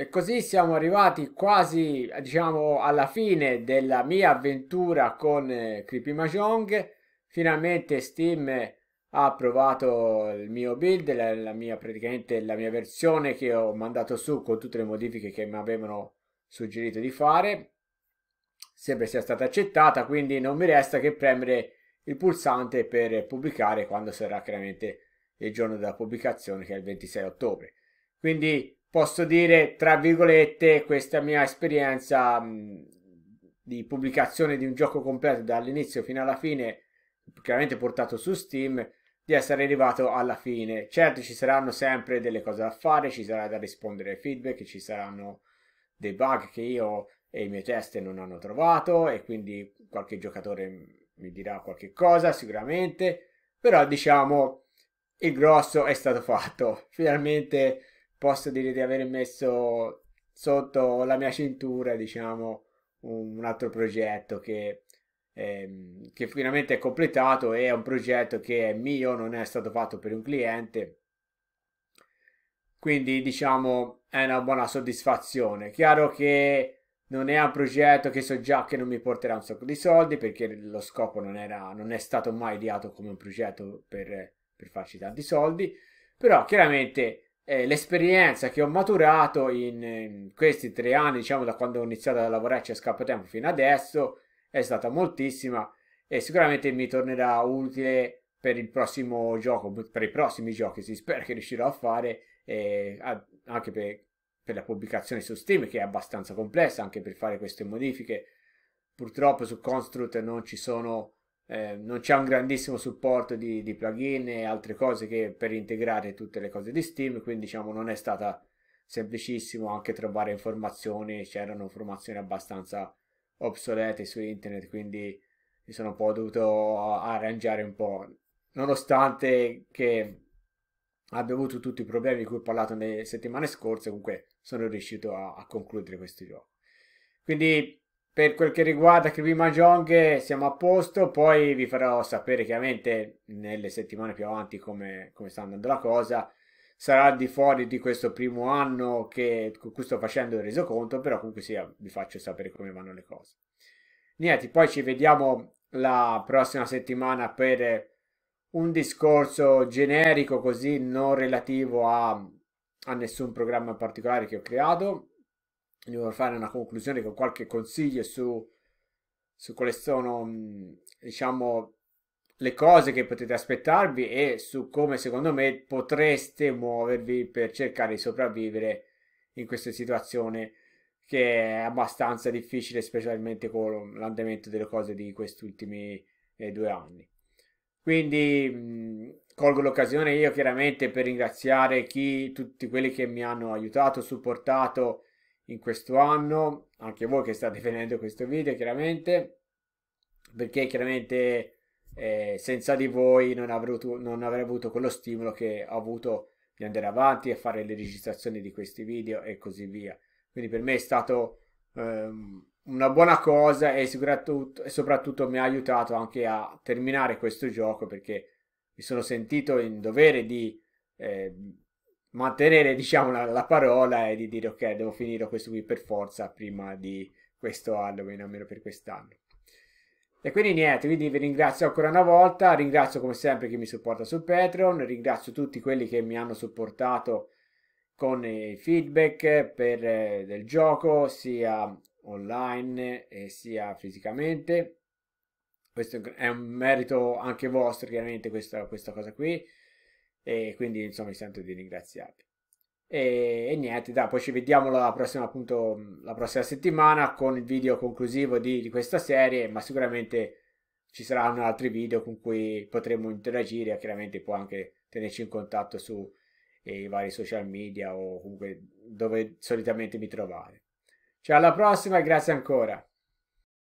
E così siamo arrivati quasi, diciamo, alla fine della mia avventura con eh, Creepy Mahjong. Finalmente Steam ha approvato il mio build, la, la, mia, praticamente la mia versione che ho mandato su con tutte le modifiche che mi avevano suggerito di fare. Sembra sia stata accettata, quindi non mi resta che premere il pulsante per pubblicare quando sarà chiaramente il giorno della pubblicazione, che è il 26 ottobre. Quindi posso dire, tra virgolette, questa mia esperienza di pubblicazione di un gioco completo dall'inizio fino alla fine, chiaramente portato su Steam, di essere arrivato alla fine. Certo, ci saranno sempre delle cose da fare, ci sarà da rispondere ai feedback, ci saranno dei bug che io e i miei test non hanno trovato e quindi qualche giocatore mi dirà qualche cosa sicuramente, però diciamo il grosso è stato fatto. Finalmente posso dire di aver messo sotto la mia cintura, diciamo, un, un altro progetto che, ehm, che finalmente è completato e è un progetto che è mio, non è stato fatto per un cliente. Quindi, diciamo, è una buona soddisfazione. Chiaro che non è un progetto che so già che non mi porterà un sacco di soldi perché lo scopo non, era, non è stato mai ideato come un progetto per, per farci tanti soldi, però chiaramente eh, l'esperienza che ho maturato in, in, questi tre anni, diciamo da quando ho iniziato a lavorarci cioè a scappo tempo fino adesso, è stata moltissima e sicuramente mi tornerà utile per il prossimo gioco, per i prossimi giochi, si spera che riuscirò a fare, eh, anche per, per la pubblicazione su Steam che è abbastanza complessa, anche per fare queste modifiche. Purtroppo su Construct non ci sono eh, non c'è un grandissimo supporto di, di, plugin e altre cose che per integrare tutte le cose di Steam, quindi diciamo non è stata semplicissimo anche trovare informazioni, c'erano informazioni abbastanza obsolete su internet, quindi mi sono un po' dovuto arrangiare un po', nonostante che abbia avuto tutti i problemi di cui ho parlato nelle settimane scorse, comunque sono riuscito a, a concludere questo gioco. Quindi per quel che riguarda Kirby Mahjong eh, siamo a posto, poi vi farò sapere chiaramente nelle settimane più avanti come, come sta andando la cosa. Sarà al di fuori di questo primo anno che, con cui sto facendo il resoconto, però comunque sia vi faccio sapere come vanno le cose. Niente, poi ci vediamo la prossima settimana per un discorso generico così non relativo a, a nessun programma particolare che ho creato quindi fare una conclusione con qualche consiglio su, su quali sono, mm, diciamo, le cose che potete aspettarvi e su come secondo me potreste muovervi per cercare di sopravvivere in questa situazione che è abbastanza difficile, specialmente con l'andamento delle cose di questi ultimi eh, due anni. Quindi mh, mm, colgo l'occasione io chiaramente per ringraziare chi, tutti quelli che mi hanno aiutato, supportato in questo anno, anche voi che state vedendo questo video chiaramente, perché chiaramente eh, senza di voi non avrei, avuto, non avrei avuto quello stimolo che ho avuto di andare avanti a fare le registrazioni di questi video e così via. Quindi per me è stato ehm, una buona cosa e soprattutto, e soprattutto mi ha aiutato anche a terminare questo gioco perché mi sono sentito in dovere di... Eh, mantenere diciamo la, la, parola e di dire ok devo finire questo qui per forza prima di questo Halloween almeno per quest'anno e quindi niente quindi vi ringrazio ancora una volta ringrazio come sempre chi mi supporta su Patreon ringrazio tutti quelli che mi hanno supportato con i feedback per, eh, del gioco sia online eh, sia fisicamente questo è un merito anche vostro chiaramente questa, questa cosa qui e quindi insomma mi sento di ringraziarvi. E, e, niente, dai, poi ci vediamo la prossima, appunto, la prossima settimana con il video conclusivo di, di questa serie, ma sicuramente ci saranno altri video con cui potremo interagire, chiaramente può anche tenerci in contatto su eh, i vari social media o comunque dove solitamente mi trovate. Ciao alla prossima e grazie ancora.